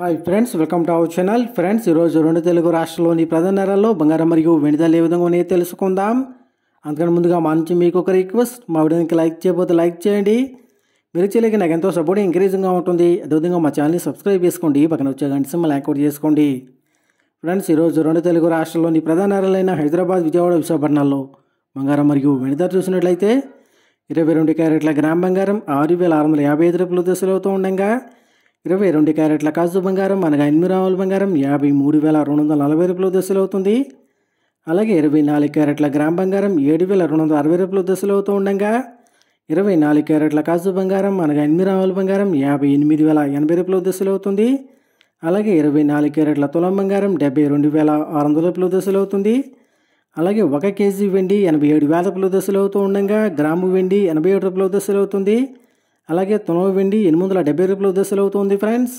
hi friends welcome to our channel friends ఈరోజు రెండు తెలుగు రాష్ట్రంలోని ప్రధాన నెలల్లో బంగారం మరియు వెనుదలు ఏ విధంగా ఉన్నాయో తెలుసుకుందాం అందుకని ముందుగా మా నుంచి మీకు ఒక రిక్వెస్ట్ మా వీడియోకి లైక్ చేయబోతే లైక్ చేయండి మీరు చేయలేక నాకు ఎంతో సపోర్ట్ ఎంకరేజింగ్గా ఉంటుంది అదేవిధంగా మా ఛానల్ని సబ్స్క్రైబ్ చేసుకోండి పక్కన వచ్చే గంట సింబల్ అవుట్ చేసుకోండి ఫ్రెండ్స్ ఈరోజు రెండు తెలుగు రాష్ట్రాల్లోని ప్రధాన నగరాలైన హైదరాబాద్ విజయవాడ విశాఖపట్నాల్లో బంగారం మరియు వెనుదల చూసినట్లయితే ఇరవై రెండు క్యారెట్ల గ్రామ్ బంగారం ఆరు వేల ఆరు వందల యాభై ఐదు రూపాయలు దశలవుతూ ఉండగా ఇరవై రెండు క్యారెట్ల కాజు బంగారం అనగా ఎనిమిది రావుల బంగారం యాభై మూడు వేల రెండు వందల నలభై రూపాయలు దశలు అవుతుంది అలాగే ఇరవై నాలుగు క్యారెట్ల గ్రామ్ బంగారం ఏడు వేల రెండు వందల అరవై రూపాయలు దశలు అవుతూ ఉండగా ఇరవై నాలుగు క్యారెట్ల కాజు బంగారం అనగా ఎనిమిది రావుల బంగారం యాభై ఎనిమిది వేల ఎనభై రూపాయలు దశలు అవుతుంది అలాగే ఇరవై నాలుగు క్యారెట్ల తులం బంగారం డెబ్బై రెండు వేల ఆరు వందల రూపాయలు దశలు అవుతుంది అలాగే ఒక కేజీ వెండి ఎనభై ఏడు వేల రూపాయలు దశలు అవుతూ ఉండగా గ్రాము వెండి ఎనభై ఏడు రూపాయలు దశలు అవుతుంది అలాగే తొమ్మిది వెండి ఎనిమిది వందల డెబ్బై రూపాయలు దశలవుతుంది ఫ్రెండ్స్